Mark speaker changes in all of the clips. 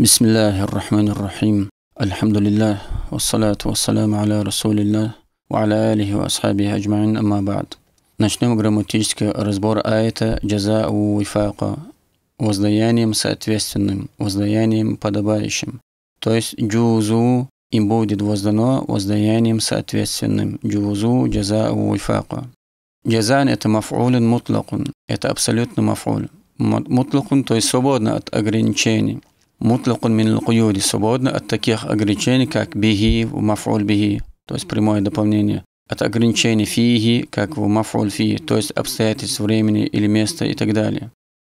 Speaker 1: بسم الله الرحمن الرحيم الحمد لله والصلاة والسلام على رسول الله وعلى آله وأصحابه أجمعين أما بعد Начнем грамматический разбор аята «Джаза у вифака» воздаянием соответственным, воздаянием подобающим. То есть «джузу» им будет воздано воздаянием соответственным. «Джузу джаза у вифака». «Джазан» – это мафулин мутлакун, это абсолютно мафуль. Мутлакун, то есть свободно от ограничений – Мутлакун мин лукуюри свободно от таких ограничений, как бихи в мафуль бихи, то есть прямое дополнение. От ограничений фиги, как в мафуль фи, то есть обстоятельств времени или места и так далее.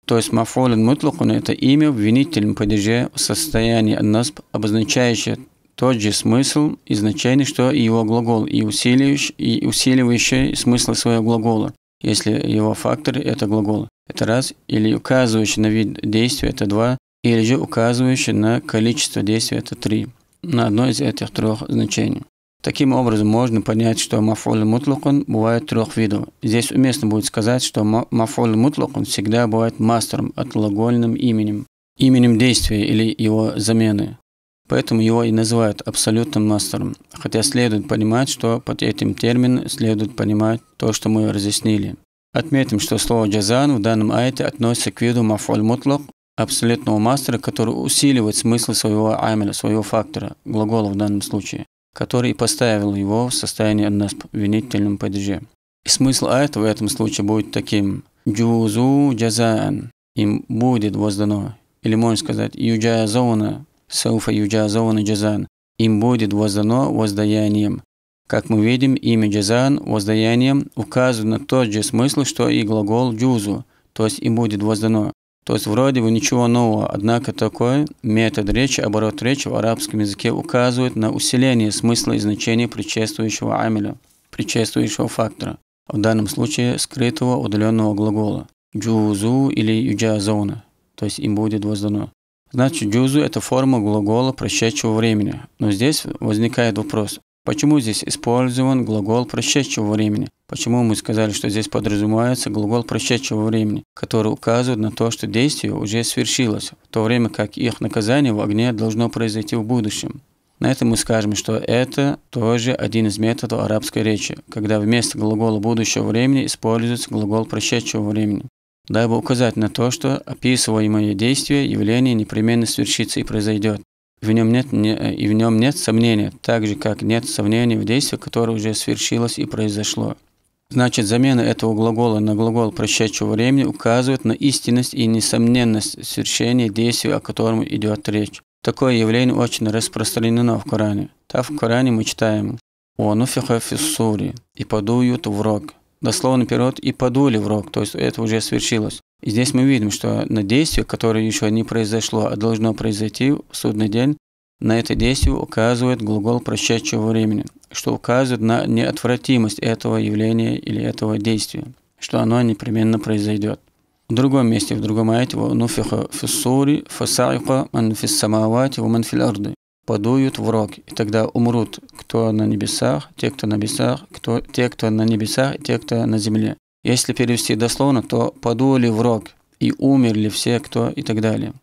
Speaker 1: То есть мафулин мутлакун – это имя в винительном падеже в состоянии насб, обозначающее тот же смысл и значение, что и его глагол, и усиливающий, и усиливающий смысл своего глагола, если его фактор – это глагол. Это раз. Или указывающий на вид действия – это два или же указывающий на количество действий, это три, на одно из этих трех значений. Таким образом, можно понять, что мафоль мутлакун бывает трех видов. Здесь уместно будет сказать, что мафоль мутлакун всегда бывает мастером, отлагольным именем, именем действия или его замены. Поэтому его и называют абсолютным мастером. Хотя следует понимать, что под этим термином следует понимать то, что мы разъяснили. Отметим, что слово «джазан» в данном айте относится к виду мафоль мутлак», абсолютного мастера, который усиливает смысл своего амеля, своего фактора, глагола в данном случае, который поставил его в состоянии насп винительном падеже. И смысл этого в этом случае будет таким «джузу джазаан» – им будет воздано. Или можно сказать «юджазона» – «сауфа юджазона джазан» – им будет воздано воздаянием. Как мы видим, имя джазан воздаянием на тот же смысл, что и глагол «джузу», то есть им будет воздано. То есть вроде бы ничего нового, однако такой метод речи, оборот речи в арабском языке указывает на усиление смысла и значения предшествующего амеля, предшествующего фактора, в данном случае скрытого удаленного глагола джузу или юджазона, то есть им будет воздано. Значит, джузу – это форма глагола прошедшего времени. Но здесь возникает вопрос, почему здесь использован глагол прошедшего времени, Почему мы сказали, что здесь подразумевается глагол прошедшего времени, который указывает на то, что действие уже свершилось, в то время как их наказание в огне должно произойти в будущем. На этом мы скажем, что это тоже один из методов арабской речи, когда вместо глагола будущего времени используется глагол прошедшего времени, дабы указать на то, что описываемое действие явление непременно свершится и произойдет. В нем нет, не, и в нем нет сомнения, так же как нет сомнений в действии, которое уже свершилось и произошло. Значит, замена этого глагола на глагол прошедшего времени указывает на истинность и несомненность совершения действия, о котором идет речь. Такое явление очень распространено в Коране. Так в Коране мы читаем «Онуфиха фиссури» и «подуют в рог». Дословно перевод «и подули в рог», то есть это уже свершилось. И здесь мы видим, что на действие, которое еще не произошло, а должно произойти в судный день, на это действие указывает глагол прошедшего времени, что указывает на неотвратимость этого явления или этого действия, что оно непременно произойдет. В другом месте, в другом аяте, в «Нуфиха фиссури фасайка ман фиссамавати ман фил арды» подуют в рог, и тогда умрут кто на небесах, те, кто на небесах, кто, те, кто на небесах, и те, кто на земле. Если перевести дословно, то подули в рог, и умерли все, кто и так далее.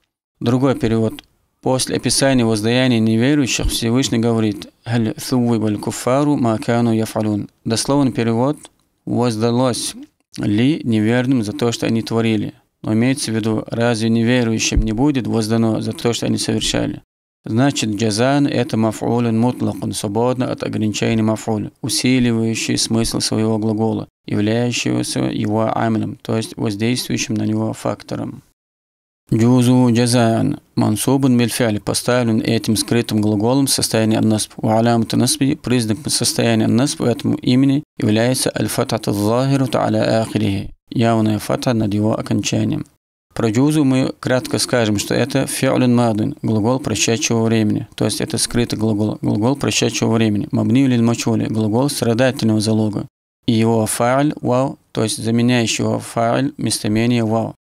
Speaker 1: Другой перевод После описания воздаяния неверующих Всевышний говорит «Халь thuvibal куфару макану яфалун». Дословный перевод «воздалось ли неверным за то, что они творили». Но имеется в виду, разве неверующим не будет воздано за то, что они совершали? Значит, джазан – это мафулен мутлакун, свободно от ограничений мафуль, усиливающий смысл своего глагола, являющегося его амелем, то есть воздействующим на него фактором. Джузу джазан мансубан бильфяль поставлен этим скрытым глаголом в состоянии аннасб. У алямата насби признак состояния аннасб этому имени является альфата фатат таля ахрихи явная фата над его окончанием. Про джузу мы кратко скажем, что это фиолин мадын, глагол прощачего времени, то есть это скрытый глагол, глагол прощачего времени, мабнилин мачули, глагол страдательного залога, и его фааль вау, то есть заменяющего фааль местоимение вау.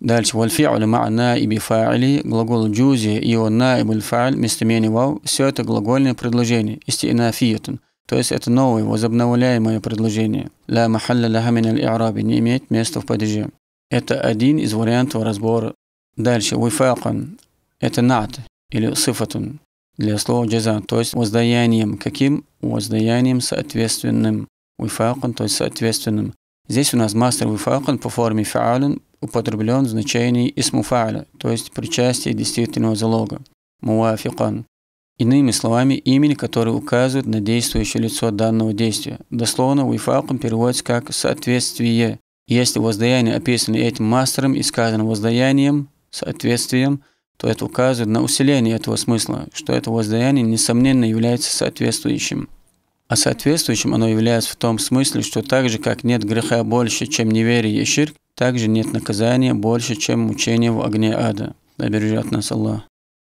Speaker 1: Дальше. Вальфи'лю ма наиби фа'или. Глагол джузи и он наиб фа'ль местоимение вау. Все это глагольное предложение. Истинафиятун. То есть это новое, возобновляемое предложение. Ла махалля лаха мин аль-i'раби. Не имеет места в падеже. Это один из вариантов разбора. Дальше. Вифакан. Это нат или сифатун для слова джаза, то есть воздаянием. Каким? Воздаянием соответственным. Уйфакун, то есть соответственным. Здесь у нас мастер факун по форме фаалин употреблен в значении исму то есть причастие действительного залога, муафикан. Иными словами, имени, которое указывает на действующее лицо данного действия. Дословно уифакум переводится как «соответствие». Если воздаяние описано этим мастером и сказано воздаянием, соответствием, то это указывает на усиление этого смысла, что это воздаяние, несомненно, является соответствующим. А соответствующим оно является в том смысле, что так же, как нет греха больше, чем неверие и ширк, же нет наказания больше, чем мучение в огне ада. Набережет нас Аллах.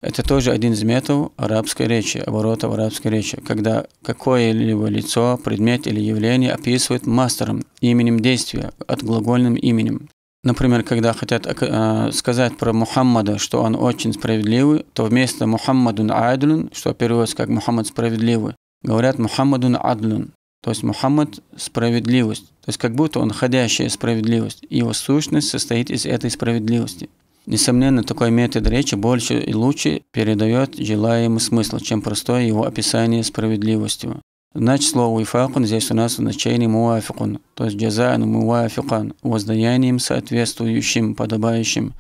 Speaker 1: Это тоже один из методов арабской речи, оборотов арабской речи, когда какое-либо лицо, предмет или явление описывают мастером, именем действия, от глагольным именем. Например, когда хотят э, сказать про Мухаммада, что он очень справедливый, то вместо Мухаммадун Айдлун, что переводится как Мухаммад справедливый, Говорят Мухаммадун адлун, то есть Мухаммад – справедливость. То есть как будто он ходящая справедливость, и его сущность состоит из этой справедливости. Несомненно, такой метод речи больше и лучше передает желаемый смысл, чем простое его описание справедливостью. Значит, слово уйфакун здесь у нас в значении «муафикун», то есть «джазаан муафикан» – воздаянием соответствующим, подобающим.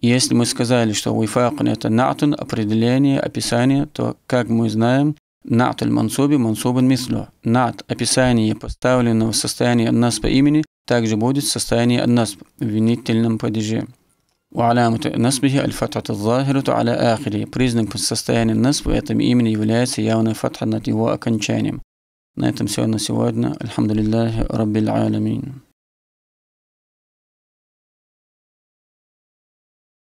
Speaker 1: Если мы сказали, что уйфакун это «натун» – определение, описание, то, как мы знаем, Нат аль-мансуби мансубан мислю. Нат – описание поставленного состояния наспа имени также будет состояние насп в винительном падеже. وعلامة نصبه الفتحة الظاهرة على آخره признак состояния насба этом имени является явная фатха над его окончанием. На этом все на сегодня. Алхамдулиллахи Раббил Алямин.